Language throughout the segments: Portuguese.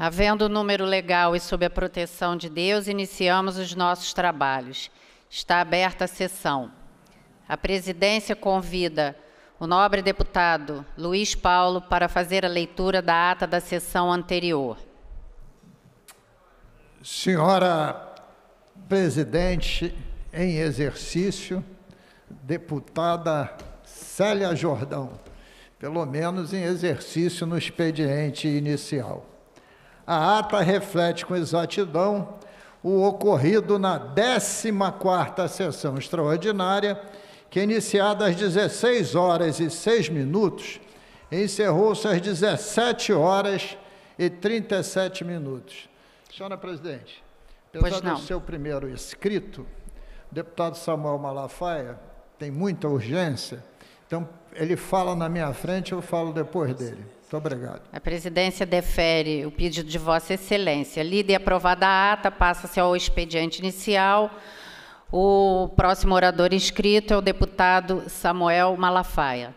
Havendo um número legal e sob a proteção de Deus, iniciamos os nossos trabalhos. Está aberta a sessão. A presidência convida o nobre deputado Luiz Paulo para fazer a leitura da ata da sessão anterior. Senhora presidente em exercício, deputada Célia Jordão, pelo menos em exercício no expediente inicial. A ata reflete com exatidão o ocorrido na 14ª sessão extraordinária, que iniciada às 16 horas e 6 minutos, encerrou-se às 17 horas e 37 minutos. Senhora presidente, apesar do seu primeiro escrito, o deputado Samuel Malafaia tem muita urgência, então ele fala na minha frente, eu falo depois dele. Muito obrigado. A presidência defere o pedido de Vossa Excelência. Lida e aprovada a ata, passa-se ao expediente inicial. O próximo orador inscrito é o deputado Samuel Malafaia.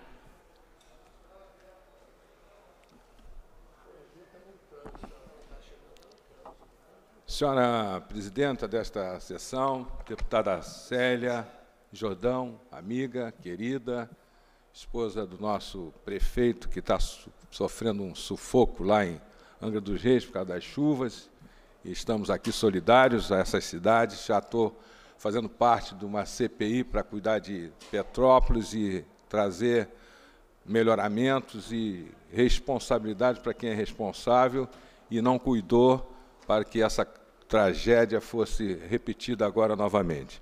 Senhora presidenta desta sessão, deputada Célia Jordão, amiga, querida, esposa do nosso prefeito que está sofrendo um sufoco lá em Angra dos Reis por causa das chuvas. E estamos aqui solidários a essas cidades. Já estou fazendo parte de uma CPI para cuidar de Petrópolis e trazer melhoramentos e responsabilidade para quem é responsável e não cuidou para que essa tragédia fosse repetida agora novamente.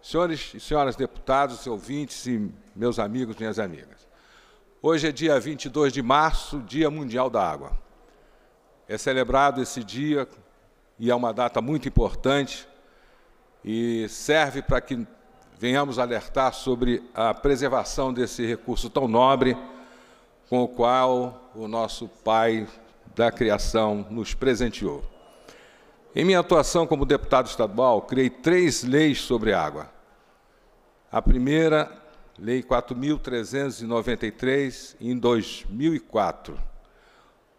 Senhores e senhoras deputados, ouvintes e meus amigos, minhas amigas, Hoje é dia 22 de março, Dia Mundial da Água. É celebrado esse dia e é uma data muito importante e serve para que venhamos alertar sobre a preservação desse recurso tão nobre com o qual o nosso Pai da Criação nos presenteou. Em minha atuação como deputado estadual, criei três leis sobre água. A primeira Lei 4.393, em 2004,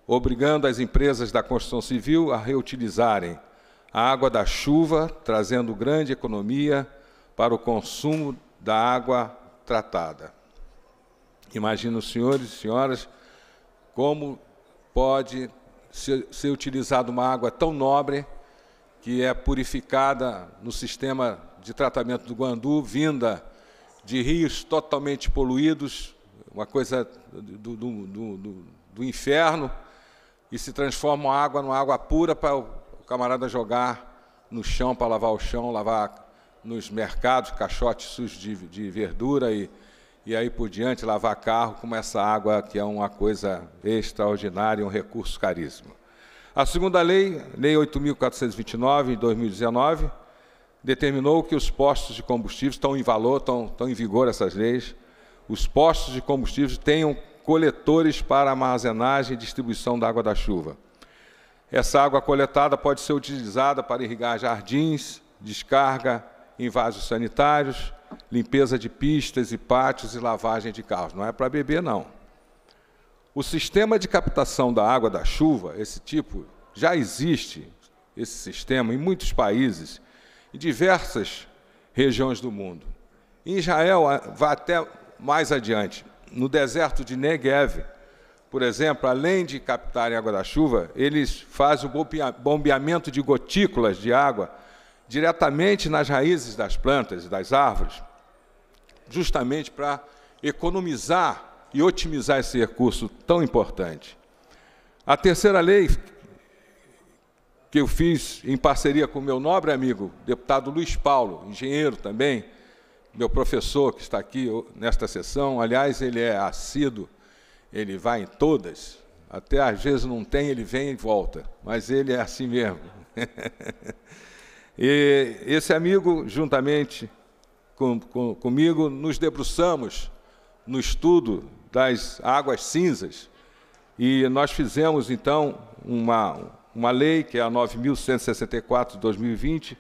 obrigando as empresas da construção civil a reutilizarem a água da chuva, trazendo grande economia para o consumo da água tratada. Imagino, senhores e senhoras, como pode ser, ser utilizada uma água tão nobre que é purificada no sistema de tratamento do Guandu, vinda de rios totalmente poluídos, uma coisa do, do, do, do inferno, e se transforma a água numa água pura para o camarada jogar no chão, para lavar o chão, lavar nos mercados, caixotes sujos de, de verdura e, e aí por diante, lavar carro com essa água que é uma coisa extraordinária, um recurso caríssimo. A segunda lei, Lei 8.429, de 2019, determinou que os postos de combustíveis estão em valor, estão, estão em vigor essas leis. Os postos de combustíveis tenham coletores para armazenagem e distribuição da água da chuva. Essa água coletada pode ser utilizada para irrigar jardins, descarga em vasos sanitários, limpeza de pistas e pátios e lavagem de carros. Não é para beber, não. O sistema de captação da água da chuva, esse tipo, já existe, esse sistema, em muitos países em diversas regiões do mundo. Em Israel, vai até mais adiante, no deserto de Negev, por exemplo, além de captarem água da chuva, eles fazem o bombeamento de gotículas de água diretamente nas raízes das plantas e das árvores, justamente para economizar e otimizar esse recurso tão importante. A terceira lei que eu fiz em parceria com meu nobre amigo, deputado Luiz Paulo, engenheiro também, meu professor que está aqui nesta sessão. Aliás, ele é assíduo, ele vai em todas, até às vezes não tem, ele vem e volta, mas ele é assim mesmo. e esse amigo, juntamente com, com, comigo, nos debruçamos no estudo das águas cinzas e nós fizemos então uma, uma lei, que é a 9.164 de 2020,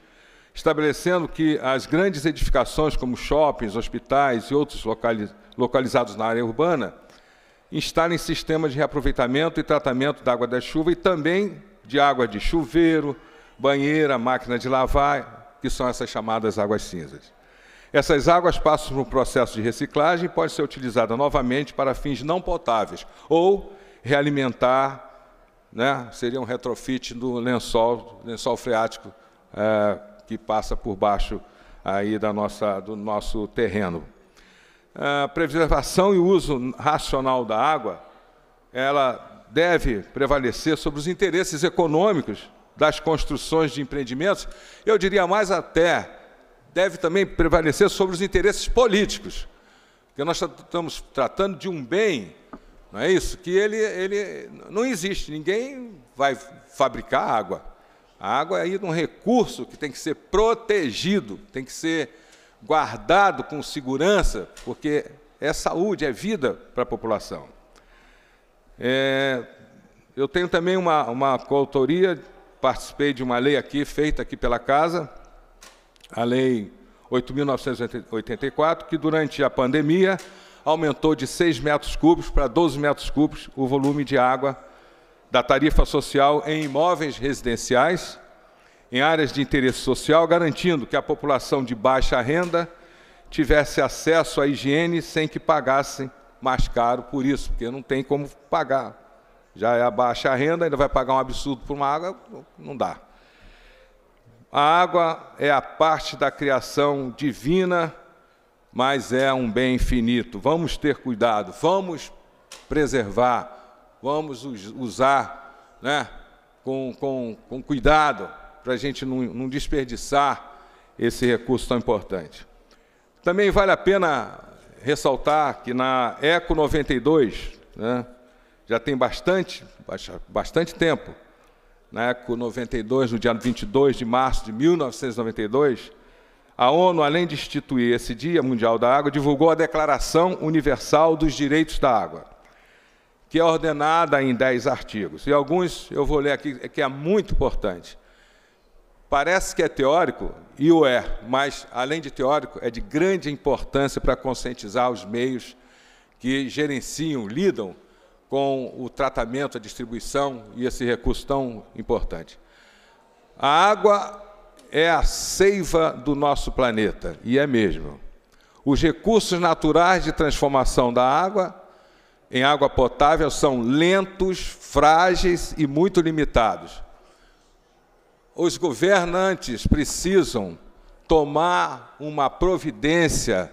estabelecendo que as grandes edificações, como shoppings, hospitais e outros locais localizados na área urbana, instalem sistemas de reaproveitamento e tratamento da água da chuva e também de água de chuveiro, banheira, máquina de lavar, que são essas chamadas águas cinzas. Essas águas passam por um processo de reciclagem e podem ser utilizadas novamente para fins não potáveis ou realimentar né, seria um retrofit do lençol, lençol freático é, que passa por baixo aí da nossa, do nosso terreno. A é, preservação e uso racional da água, ela deve prevalecer sobre os interesses econômicos das construções de empreendimentos, eu diria mais até, deve também prevalecer sobre os interesses políticos, porque nós estamos tratando de um bem não é isso? Que ele, ele não existe, ninguém vai fabricar água. A água é um recurso que tem que ser protegido, tem que ser guardado com segurança, porque é saúde, é vida para a população. É, eu tenho também uma, uma coautoria, participei de uma lei aqui, feita aqui pela Casa, a Lei 8.984, que durante a pandemia aumentou de 6 metros cúbicos para 12 metros cúbicos o volume de água da tarifa social em imóveis residenciais, em áreas de interesse social, garantindo que a população de baixa renda tivesse acesso à higiene sem que pagassem mais caro por isso, porque não tem como pagar. Já é a baixa renda, ainda vai pagar um absurdo por uma água, não dá. A água é a parte da criação divina mas é um bem infinito. Vamos ter cuidado, vamos preservar, vamos usar né, com, com, com cuidado para a gente não, não desperdiçar esse recurso tão importante. Também vale a pena ressaltar que na Eco 92, né, já tem bastante, bastante tempo, na Eco 92, no dia 22 de março de 1992, a ONU, além de instituir esse Dia Mundial da Água, divulgou a Declaração Universal dos Direitos da Água, que é ordenada em dez artigos. E alguns eu vou ler aqui, que é muito importante. Parece que é teórico, e o é, mas, além de teórico, é de grande importância para conscientizar os meios que gerenciam, lidam com o tratamento, a distribuição e esse recurso tão importante. A água é a seiva do nosso planeta, e é mesmo. Os recursos naturais de transformação da água em água potável são lentos, frágeis e muito limitados. Os governantes precisam tomar uma providência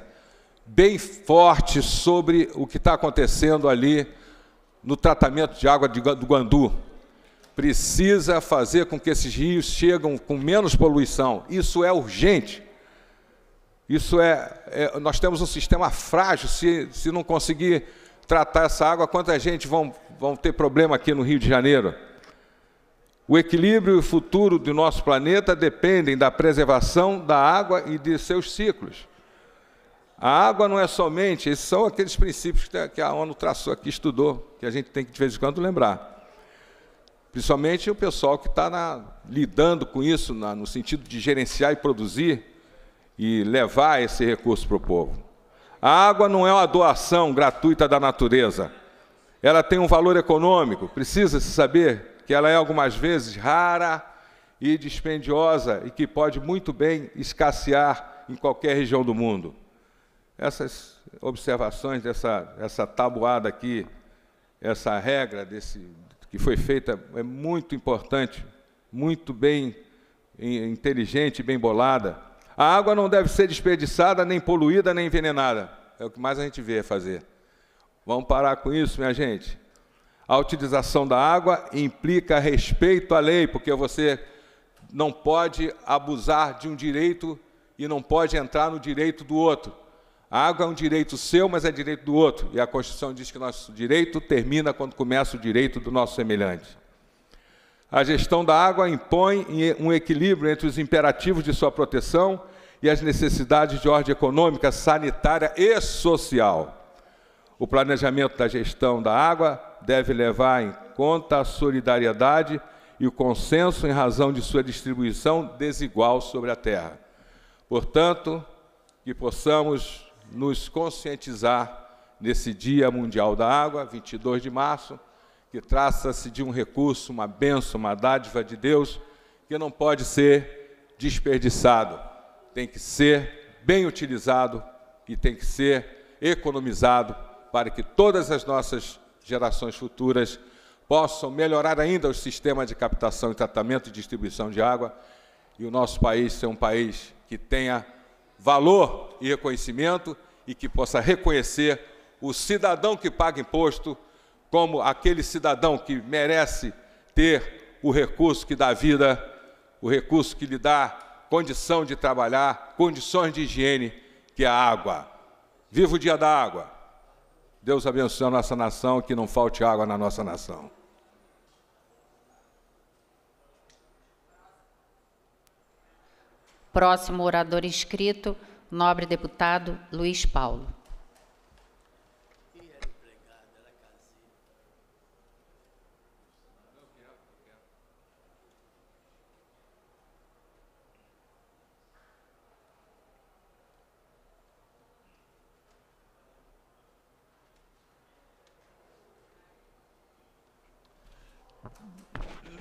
bem forte sobre o que está acontecendo ali no tratamento de água do Guandu, precisa fazer com que esses rios cheguem com menos poluição. Isso é urgente. Isso é, é nós temos um sistema frágil. Se, se não conseguir tratar essa água, quanta gente vão, vão ter problema aqui no Rio de Janeiro? O equilíbrio e o futuro do nosso planeta dependem da preservação da água e de seus ciclos. A água não é somente, esses são aqueles princípios que a ONU traçou aqui, estudou, que a gente tem que de vez em quando lembrar. Principalmente o pessoal que está lidando com isso, na, no sentido de gerenciar e produzir e levar esse recurso para o povo. A água não é uma doação gratuita da natureza. Ela tem um valor econômico, precisa-se saber que ela é algumas vezes rara e dispendiosa e que pode muito bem escassear em qualquer região do mundo. Essas observações dessa essa tabuada aqui, essa regra desse que foi feita é muito importante, muito bem inteligente, bem bolada. A água não deve ser desperdiçada, nem poluída, nem envenenada. É o que mais a gente vê fazer. Vamos parar com isso, minha gente. A utilização da água implica respeito à lei, porque você não pode abusar de um direito e não pode entrar no direito do outro. A água é um direito seu, mas é direito do outro. E a Constituição diz que nosso direito termina quando começa o direito do nosso semelhante. A gestão da água impõe um equilíbrio entre os imperativos de sua proteção e as necessidades de ordem econômica, sanitária e social. O planejamento da gestão da água deve levar em conta a solidariedade e o consenso em razão de sua distribuição desigual sobre a terra. Portanto, que possamos nos conscientizar nesse Dia Mundial da Água, 22 de março, que traça-se de um recurso, uma benção, uma dádiva de Deus, que não pode ser desperdiçado, tem que ser bem utilizado e tem que ser economizado para que todas as nossas gerações futuras possam melhorar ainda o sistema de captação e tratamento e distribuição de água e o nosso país ser um país que tenha valor e reconhecimento e que possa reconhecer o cidadão que paga imposto como aquele cidadão que merece ter o recurso que dá vida, o recurso que lhe dá condição de trabalhar, condições de higiene, que é a água. Viva o dia da água! Deus abençoe a nossa nação, que não falte água na nossa nação. Próximo orador inscrito, nobre deputado Luiz Paulo.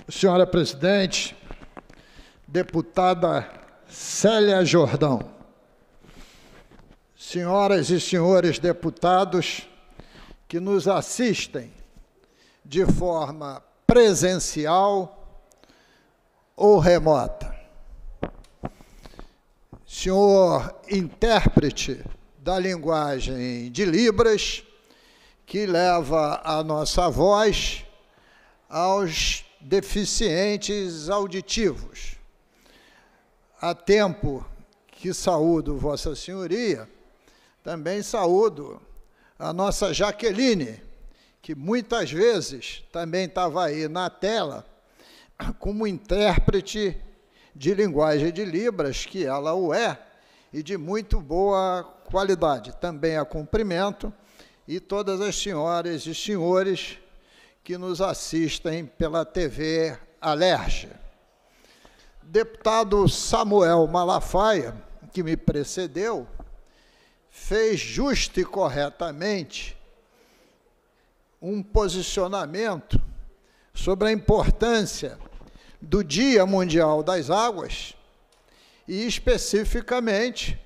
Senhora presidente, deputada Célia Jordão. Senhoras e senhores deputados que nos assistem de forma presencial ou remota. Senhor intérprete da linguagem de Libras, que leva a nossa voz aos deficientes auditivos Há tempo que saúdo Vossa Senhoria, também saúdo a nossa Jaqueline, que muitas vezes também estava aí na tela como intérprete de linguagem de Libras, que ela o é, e de muito boa qualidade. Também a cumprimento e todas as senhoras e senhores que nos assistem pela TV Alerge deputado Samuel Malafaia, que me precedeu, fez justo e corretamente um posicionamento sobre a importância do Dia Mundial das Águas e, especificamente,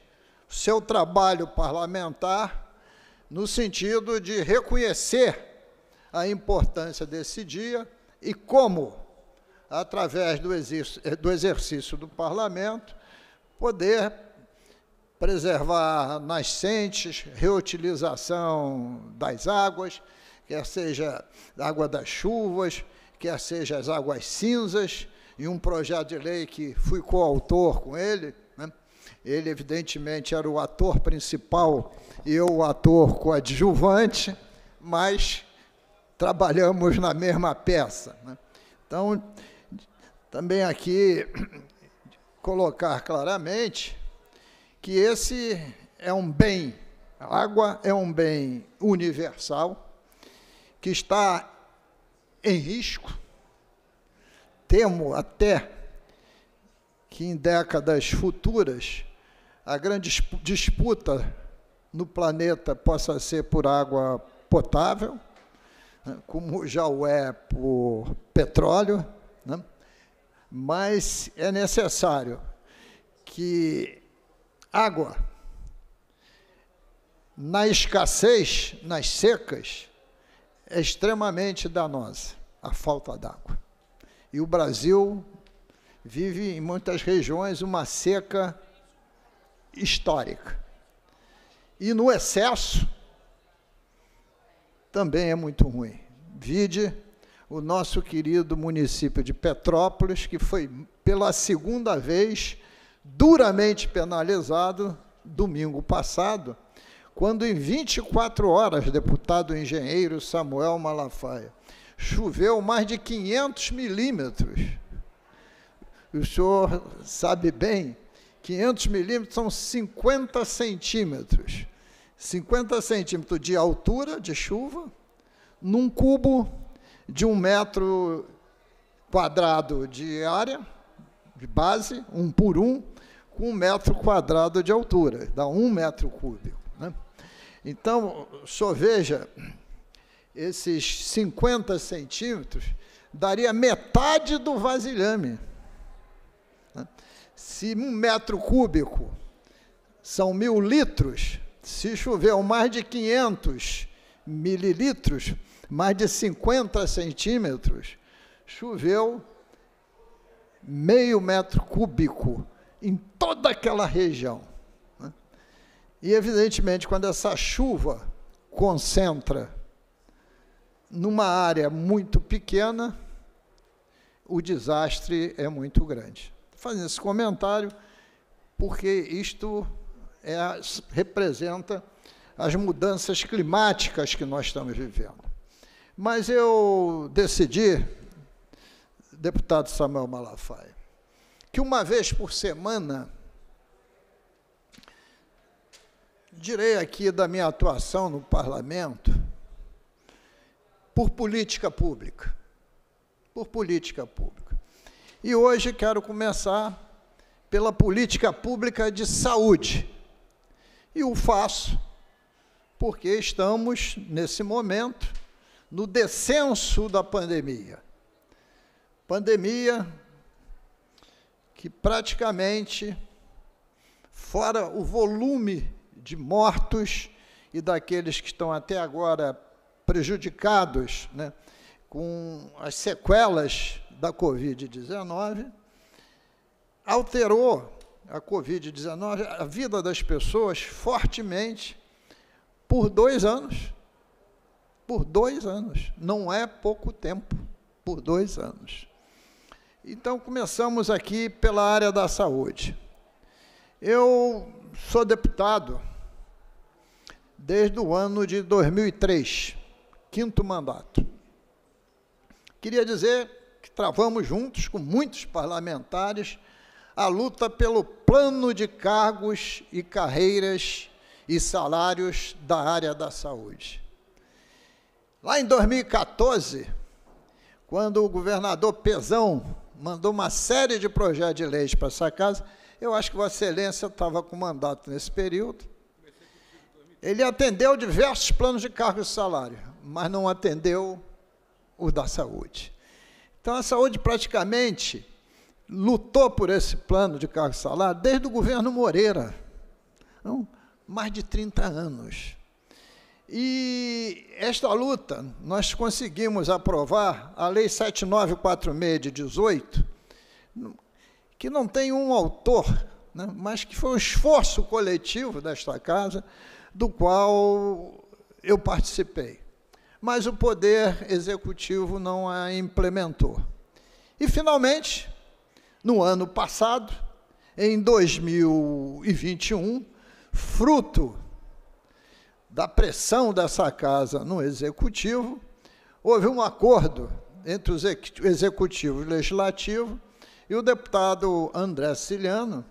seu trabalho parlamentar no sentido de reconhecer a importância desse dia e como através do, exercício eh, do, exercício do parlamento, poder preservar nascentes, reutilização das águas, quer seja a água das chuvas, quer seja as águas cinzas, e um projeto de lei que fui coautor com ele. Né? Ele, evidentemente, era o ator principal e eu o ator coadjuvante, mas trabalhamos na mesma peça. Né? Então, também aqui colocar claramente que esse é um bem, a água é um bem universal que está em risco. Temo até que em décadas futuras a grande disputa no planeta possa ser por água potável, né, como já o é por petróleo. Né? mas é necessário que água, na escassez, nas secas, é extremamente danosa, a falta d'água. E o Brasil vive em muitas regiões uma seca histórica. E no excesso também é muito ruim. Vide o nosso querido município de Petrópolis, que foi pela segunda vez duramente penalizado domingo passado, quando em 24 horas, deputado engenheiro Samuel Malafaia, choveu mais de 500 milímetros. O senhor sabe bem, 500 milímetros são 50 centímetros. 50 centímetros de altura de chuva num cubo de um metro quadrado de área, de base, um por um, com um metro quadrado de altura, dá um metro cúbico. Né? Então, só veja, esses 50 centímetros daria metade do vasilhame. Né? Se um metro cúbico são mil litros, se chover mais de 500 mililitros, mais de 50 centímetros, choveu meio metro cúbico em toda aquela região. Né? E, evidentemente, quando essa chuva concentra numa área muito pequena, o desastre é muito grande. Fazendo esse comentário, porque isto é, representa as mudanças climáticas que nós estamos vivendo. Mas eu decidi, deputado Samuel Malafaia, que uma vez por semana, direi aqui da minha atuação no parlamento, por política pública. Por política pública. E hoje quero começar pela política pública de saúde. E o faço porque estamos, nesse momento, no descenso da pandemia. Pandemia que praticamente, fora o volume de mortos e daqueles que estão até agora prejudicados né, com as sequelas da Covid-19, alterou a Covid-19, a vida das pessoas fortemente por dois anos por dois anos. Não é pouco tempo, por dois anos. Então, começamos aqui pela área da saúde. Eu sou deputado desde o ano de 2003, quinto mandato. Queria dizer que travamos juntos, com muitos parlamentares, a luta pelo plano de cargos e carreiras e salários da área da saúde. Lá em 2014, quando o governador Pezão mandou uma série de projetos de leis para essa casa, eu acho que Vossa Excelência estava com mandato nesse período. Ele atendeu diversos planos de cargo e salário, mas não atendeu o da saúde. Então, a saúde praticamente lutou por esse plano de cargo e salário desde o governo Moreira, não, mais de 30 anos. E esta luta, nós conseguimos aprovar a Lei 7946 de 18, que não tem um autor, né, mas que foi um esforço coletivo desta casa, do qual eu participei. Mas o Poder Executivo não a implementou. E, finalmente, no ano passado, em 2021, fruto da pressão dessa casa no executivo, houve um acordo entre os executivos e legislativo e o deputado André Ciliano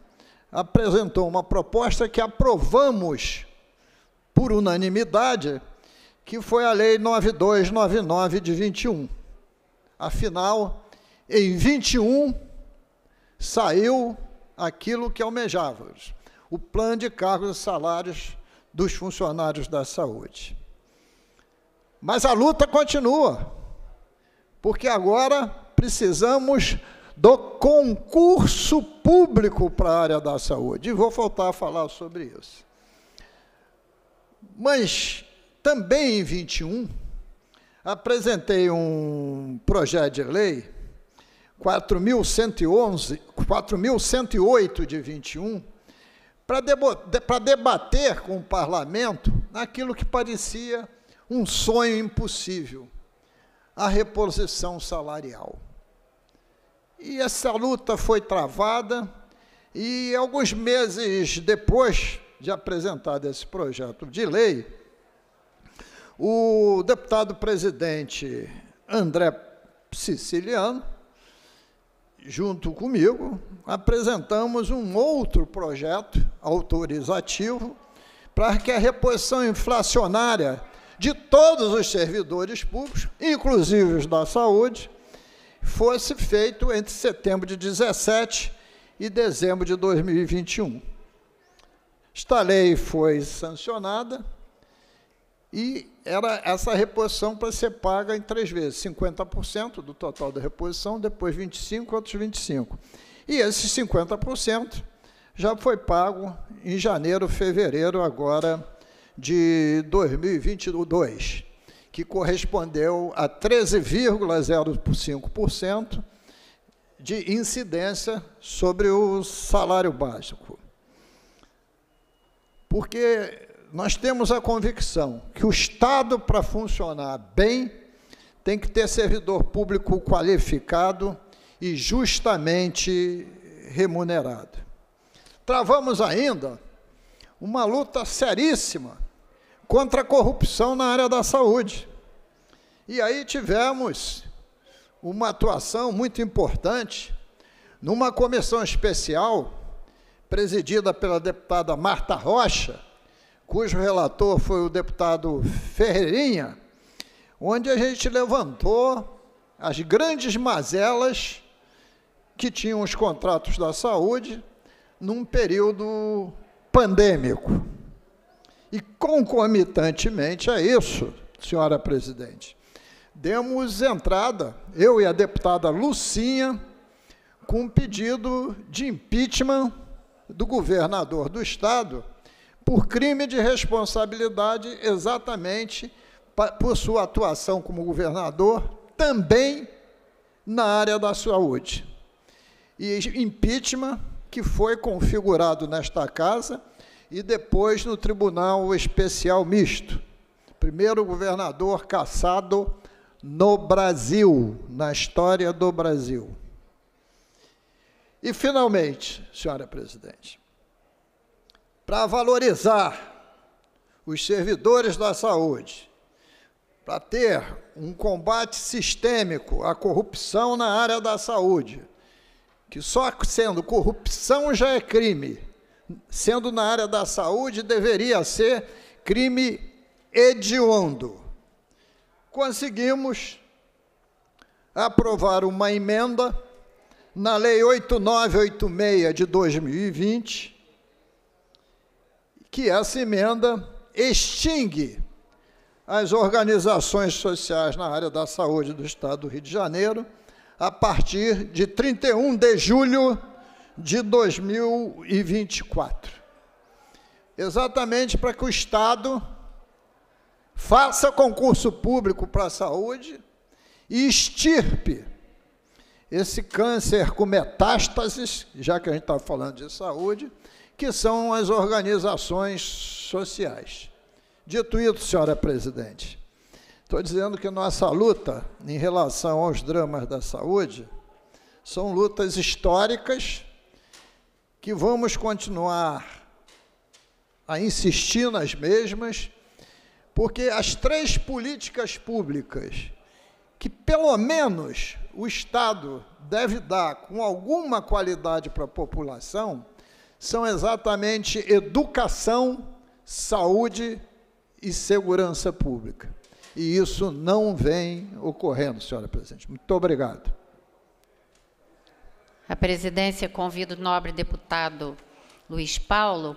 apresentou uma proposta que aprovamos por unanimidade, que foi a Lei 9299 de 21. Afinal, em 21 saiu aquilo que almejávamos, o plano de cargos e salários dos funcionários da saúde. Mas a luta continua, porque agora precisamos do concurso público para a área da saúde. E vou voltar a falar sobre isso. Mas também em 21 apresentei um projeto de lei 4111, 4108 de 21, para debater com o parlamento naquilo que parecia um sonho impossível, a reposição salarial. E essa luta foi travada, e alguns meses depois de apresentado esse projeto de lei, o deputado presidente André Siciliano junto comigo, apresentamos um outro projeto autorizativo para que a reposição inflacionária de todos os servidores públicos, inclusive os da saúde, fosse feito entre setembro de 17 e dezembro de 2021. Esta lei foi sancionada e era essa reposição para ser paga em três vezes, 50% do total da reposição, depois 25%, outros 25%. E esses 50% já foi pago em janeiro, fevereiro agora de 2022, que correspondeu a 13,05% de incidência sobre o salário básico. Porque nós temos a convicção que o Estado, para funcionar bem, tem que ter servidor público qualificado e justamente remunerado. Travamos ainda uma luta seríssima contra a corrupção na área da saúde. E aí tivemos uma atuação muito importante numa comissão especial presidida pela deputada Marta Rocha cujo relator foi o deputado Ferreirinha, onde a gente levantou as grandes mazelas que tinham os contratos da saúde num período pandêmico. E concomitantemente a isso, senhora presidente, demos entrada, eu e a deputada Lucinha, com um pedido de impeachment do governador do estado, por crime de responsabilidade, exatamente por sua atuação como governador, também na área da saúde. E impeachment que foi configurado nesta casa e depois no Tribunal Especial Misto. Primeiro governador caçado no Brasil, na história do Brasil. E, finalmente, senhora presidente, para valorizar os servidores da saúde, para ter um combate sistêmico à corrupção na área da saúde, que só sendo corrupção já é crime, sendo na área da saúde deveria ser crime hediondo. Conseguimos aprovar uma emenda na Lei 8986 de 2020 que essa emenda extingue as organizações sociais na área da saúde do Estado do Rio de Janeiro a partir de 31 de julho de 2024. Exatamente para que o Estado faça concurso público para a saúde e estirpe esse câncer com metástases, já que a gente está falando de saúde, que são as organizações sociais. Dito isso, senhora presidente, estou dizendo que nossa luta em relação aos dramas da saúde são lutas históricas que vamos continuar a insistir nas mesmas, porque as três políticas públicas que pelo menos o Estado deve dar com alguma qualidade para a população são exatamente educação, saúde e segurança pública. E isso não vem ocorrendo, senhora presidente. Muito obrigado. A presidência convida o nobre deputado Luiz Paulo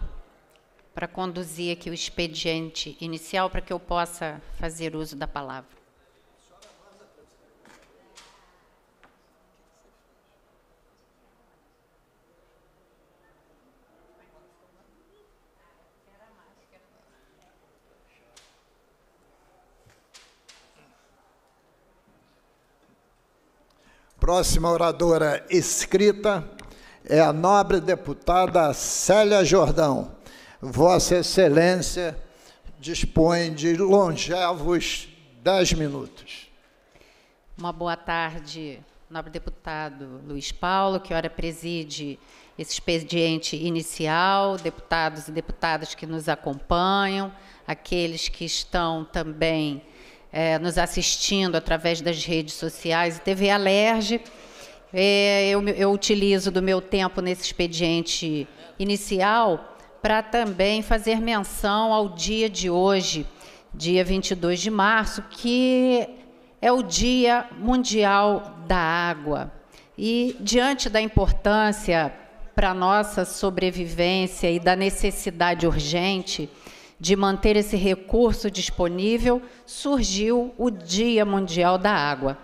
para conduzir aqui o expediente inicial para que eu possa fazer uso da palavra. Próxima oradora escrita é a nobre deputada Célia Jordão. Vossa Excelência dispõe de longevos dez minutos. Uma boa tarde, nobre deputado Luiz Paulo, que ora preside esse expediente inicial, deputados e deputadas que nos acompanham, aqueles que estão também é, nos assistindo através das redes sociais, TV Alerge. É, eu, eu utilizo do meu tempo nesse expediente inicial para também fazer menção ao dia de hoje, dia 22 de março, que é o Dia Mundial da Água. E diante da importância para a nossa sobrevivência e da necessidade urgente de manter esse recurso disponível, surgiu o Dia Mundial da Água.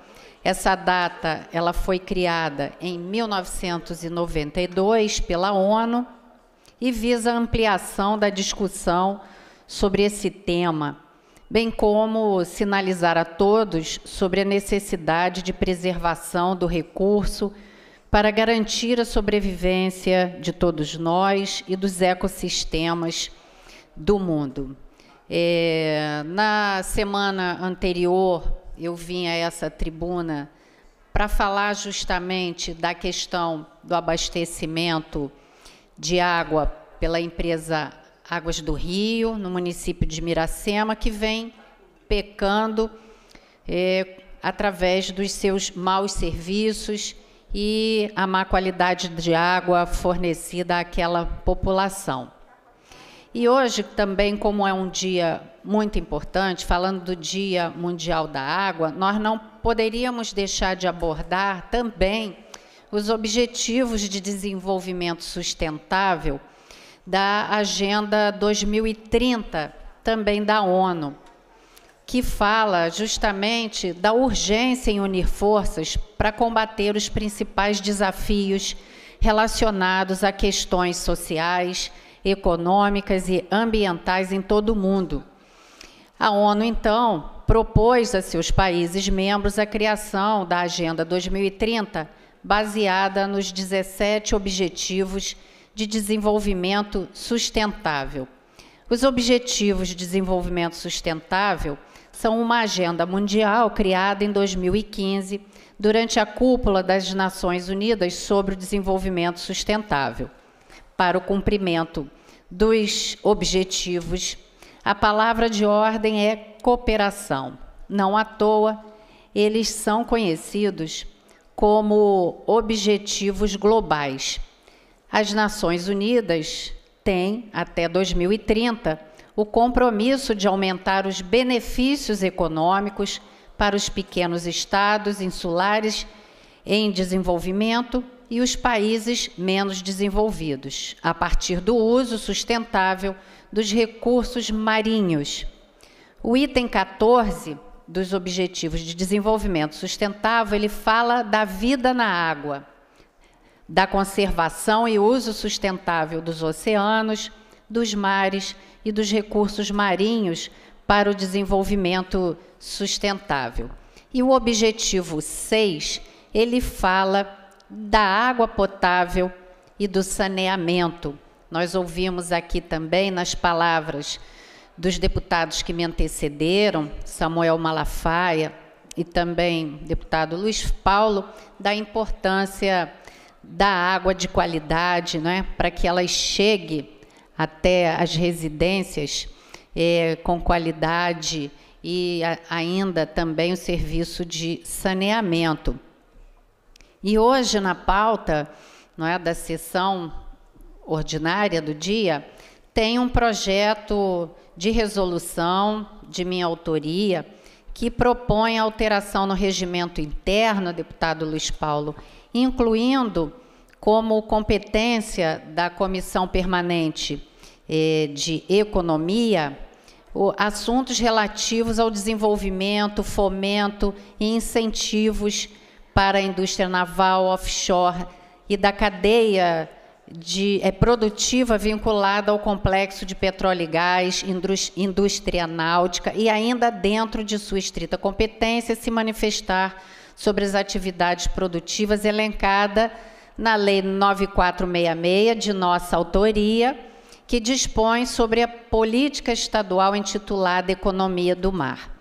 Essa data ela foi criada em 1992 pela ONU e visa a ampliação da discussão sobre esse tema, bem como sinalizar a todos sobre a necessidade de preservação do recurso para garantir a sobrevivência de todos nós e dos ecossistemas do mundo. É, na semana anterior, eu vim a essa tribuna para falar justamente da questão do abastecimento de água pela empresa Águas do Rio, no município de Miracema, que vem pecando é, através dos seus maus serviços e a má qualidade de água fornecida àquela população. E hoje também, como é um dia muito importante, falando do Dia Mundial da Água, nós não poderíamos deixar de abordar também os objetivos de desenvolvimento sustentável da Agenda 2030, também da ONU, que fala justamente da urgência em unir forças para combater os principais desafios relacionados a questões sociais, econômicas e ambientais em todo o mundo. A ONU, então, propôs a seus países membros a criação da Agenda 2030, baseada nos 17 Objetivos de Desenvolvimento Sustentável. Os Objetivos de Desenvolvimento Sustentável são uma agenda mundial criada em 2015 durante a cúpula das Nações Unidas sobre o Desenvolvimento Sustentável para o cumprimento dos objetivos, a palavra de ordem é cooperação. Não à toa, eles são conhecidos como objetivos globais. As Nações Unidas têm, até 2030, o compromisso de aumentar os benefícios econômicos para os pequenos estados insulares em desenvolvimento e os países menos desenvolvidos, a partir do uso sustentável dos recursos marinhos. O item 14 dos Objetivos de Desenvolvimento Sustentável, ele fala da vida na água, da conservação e uso sustentável dos oceanos, dos mares e dos recursos marinhos para o desenvolvimento sustentável. E o objetivo 6, ele fala da água potável e do saneamento. Nós ouvimos aqui também nas palavras dos deputados que me antecederam, Samuel Malafaia e também deputado Luiz Paulo, da importância da água de qualidade, é, para que ela chegue até as residências é, com qualidade e a, ainda também o serviço de saneamento. E hoje, na pauta não é, da sessão ordinária do dia, tem um projeto de resolução de minha autoria que propõe alteração no regimento interno, deputado Luiz Paulo, incluindo como competência da Comissão Permanente eh, de Economia o, assuntos relativos ao desenvolvimento, fomento e incentivos para a indústria naval, offshore e da cadeia de, é, produtiva vinculada ao complexo de petróleo e gás, indústria náutica e ainda dentro de sua estrita competência se manifestar sobre as atividades produtivas elencada na Lei 9466, de nossa autoria, que dispõe sobre a política estadual intitulada Economia do Mar.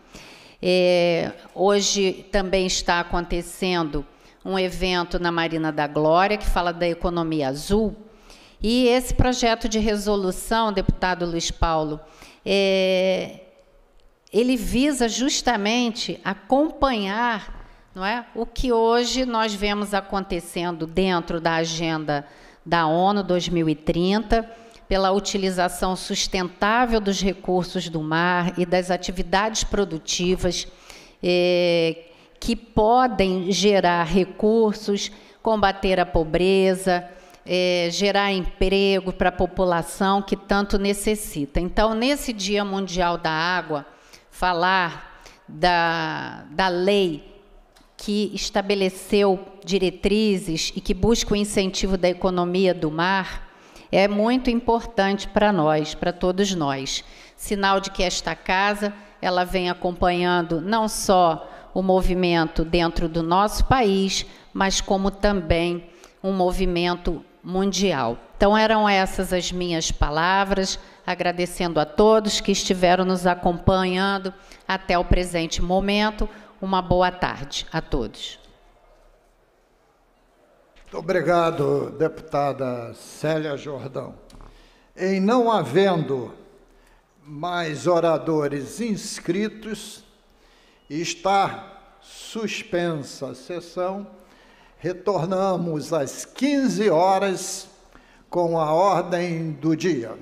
É, hoje também está acontecendo um evento na Marina da Glória que fala da economia azul. E esse projeto de resolução, deputado Luiz Paulo, é, ele visa justamente acompanhar não é, o que hoje nós vemos acontecendo dentro da agenda da ONU 2030 pela utilização sustentável dos recursos do mar e das atividades produtivas é, que podem gerar recursos, combater a pobreza, é, gerar emprego para a população que tanto necessita. Então, nesse Dia Mundial da Água, falar da, da lei que estabeleceu diretrizes e que busca o incentivo da economia do mar é muito importante para nós, para todos nós. Sinal de que esta casa, ela vem acompanhando não só o movimento dentro do nosso país, mas como também um movimento mundial. Então eram essas as minhas palavras, agradecendo a todos que estiveram nos acompanhando até o presente momento. Uma boa tarde a todos. Muito obrigado, deputada Célia Jordão. Em não havendo mais oradores inscritos, está suspensa a sessão. Retornamos às 15 horas com a ordem do dia.